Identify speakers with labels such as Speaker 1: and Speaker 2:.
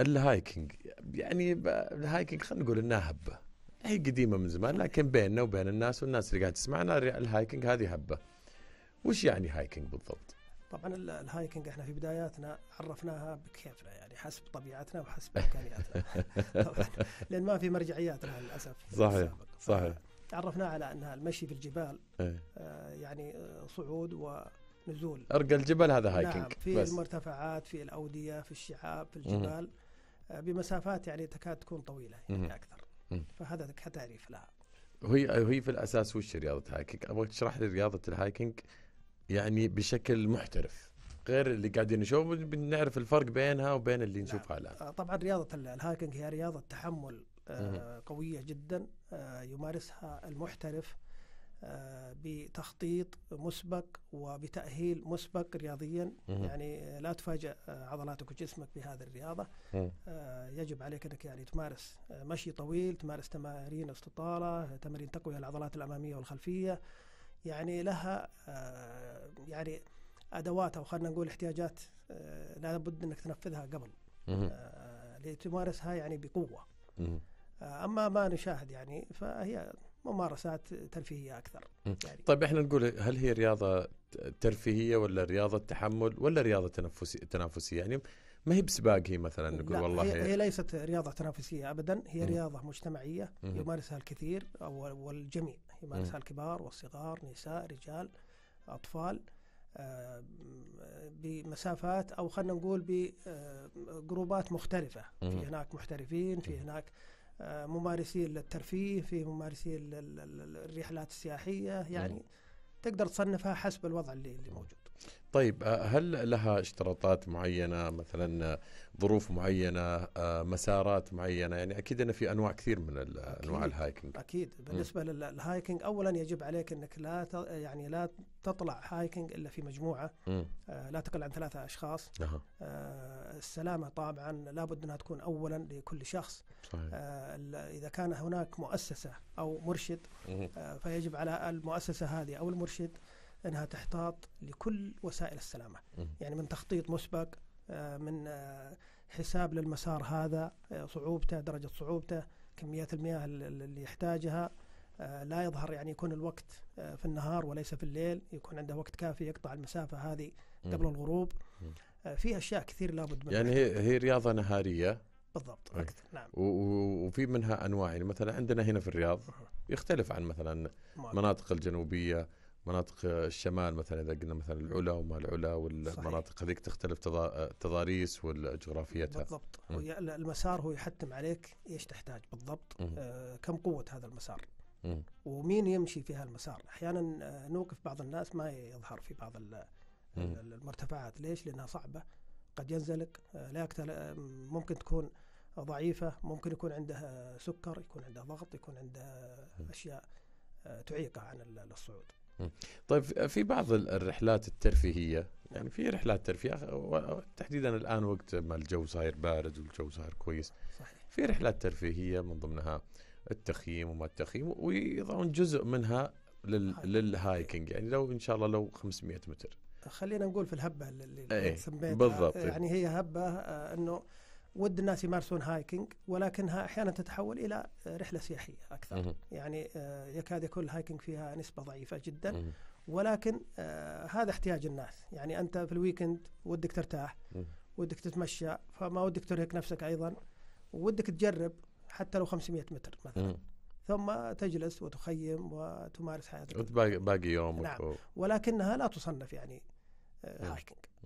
Speaker 1: الهايكنج يعني الهايكنج خلينا نقول انها هبه هي قديمه من زمان لكن بيننا وبين الناس والناس اللي قاعد تسمعنا الهايكنج هذه هبه وش يعني هايكنج بالضبط؟
Speaker 2: طبعا الهايكنج احنا في بداياتنا عرفناها بكيفنا يعني حسب طبيعتنا وحسب امكانياتنا طبعا لان ما في مرجعيات مع الاسف صحيح صحيح عرفناها على انها المشي في الجبال إيه. آه، يعني آه، صعود ونزول
Speaker 1: ارقى الجبل هذا نعم، هايكنج نعم في بس.
Speaker 2: المرتفعات في الاوديه في الشعاب في الجبال م- بمسافات يعني تكاد تكون طويله يعني اكثر فهذا كتعريف لها
Speaker 1: هي هي في الاساس وش رياضه الهايكنج؟ ابغاك تشرح لي رياضه الهايكنج يعني بشكل محترف غير اللي قاعدين نشوفه بنعرف الفرق بينها وبين اللي نشوفها الان. آه،
Speaker 2: طبعا رياضه الهايكنج هي رياضه تحمل آه، قويه جدا آه، يمارسها المحترف آه، بتخطيط مسبق وبتأهيل مسبق رياضيا مم. يعني لا تفاجأ آه، عضلاتك وجسمك بهذه الرياضة مم. آه، يجب عليك أنك يعني تمارس مشي طويل تمارس تمارين استطالة تمارين تقوية العضلات الأمامية والخلفية يعني لها يعني أدوات أو خلينا نقول احتياجات لابد أنك تنفذها قبل لتمارسها يعني بقوة أما ما نشاهد يعني فهي ممارسات ترفيهيه اكثر.
Speaker 1: يعني. طيب احنا نقول هل هي رياضه ترفيهيه ولا رياضه تحمل ولا رياضه تنافسيه تنافسيه يعني ما هي بسباق هي مثلا نقول لا والله هي, هي
Speaker 2: ليست رياضه تنافسيه ابدا هي م. رياضه مجتمعيه م. يمارسها الكثير والجميع يمارسها م. الكبار والصغار نساء رجال اطفال آه، بمسافات او خلينا نقول بجروبات آه، مختلفه م. في هناك محترفين في هناك آه، ممارسين الترفيه في ممارسين الرحلات السياحيه يعني نعم. تقدر تصنفها حسب الوضع اللي, اللي موجود
Speaker 1: طيب آه، هل لها اشتراطات معينة مثلا آه، ظروف معينة مسارات معينة يعني أكيد أنه في أنواع كثير من أنواع الهايكنج أكيد بالنسبة
Speaker 2: للهايكنج أولا يجب عليك أنك لا يعني لا تطلع هايكنج إلا في مجموعة م. لا تقل عن ثلاثة أشخاص أه. السلامة طبعا لابد أنها تكون أولا لكل شخص صحيح. آه، إذا كان هناك مؤسسة أو مرشد آه، فيجب على المؤسسة هذه أو المرشد أنها تحتاط لكل وسائل السلامة يعني من تخطيط مسبق آه، من حساب للمسار هذا صعوبته درجة صعوبته كميات المياه اللي يحتاجها آه، لا يظهر يعني يكون الوقت آه، في النهار وليس في الليل يكون عنده وقت كافي يقطع المسافة هذه قبل م. الغروب آه، في أشياء كثير لابد منها يعني هي, هي
Speaker 1: رياضة نهارية بالضبط أكثر نعم وفي منها أنواع يعني مثلا عندنا هنا في الرياض يختلف عن مثلا المناطق الجنوبية مناطق الشمال مثلا اذا قلنا مثلا العلا وما العلا والمناطق هذيك تختلف تضاريس والجغرافيتها بالضبط
Speaker 2: المسار هو يحتم عليك ايش تحتاج بالضبط آه كم قوه هذا المسار ومين يمشي في هالمسار احيانا آه، نوقف بعض الناس ما يظهر في بعض المرتفعات ليش لانها صعبه قد ينزلق لياقته آه، ممكن تكون ضعيفه ممكن يكون عنده سكر يكون عنده ضغط يكون عنده اشياء آه، تعيقه عن الصعود
Speaker 1: طيب في بعض الرحلات الترفيهية يعني في رحلات ترفيه تحديدا الآن وقت ما الجو صاير بارد والجو صاير كويس صحيح. في رحلات ترفيهية من ضمنها التخييم وما التخييم ويضعون جزء منها لل... للهايكنج يعني لو ان شاء الله لو 500 متر
Speaker 2: خلينا نقول في الهبه اللي ايه سميتها بالضبط إيه، يعني هي هبه آه انه ود الناس يمارسون هايكنج ولكنها احيانا تتحول الى رحله سياحيه اكثر مه. يعني آه يكاد يكون الهايكنج فيها نسبه ضعيفه جدا مه. ولكن آه هذا احتياج الناس يعني انت في الويكند ودك ترتاح مه. ودك تتمشى فما ودك ترهق نفسك ايضا ودك تجرب حتى لو 500 متر مثلا م. ثم تجلس وتخيم وتمارس حياتك
Speaker 1: باقي, يومك نعم
Speaker 2: ولكنها لا تصنف يعني
Speaker 1: هايكنج آه، نعم.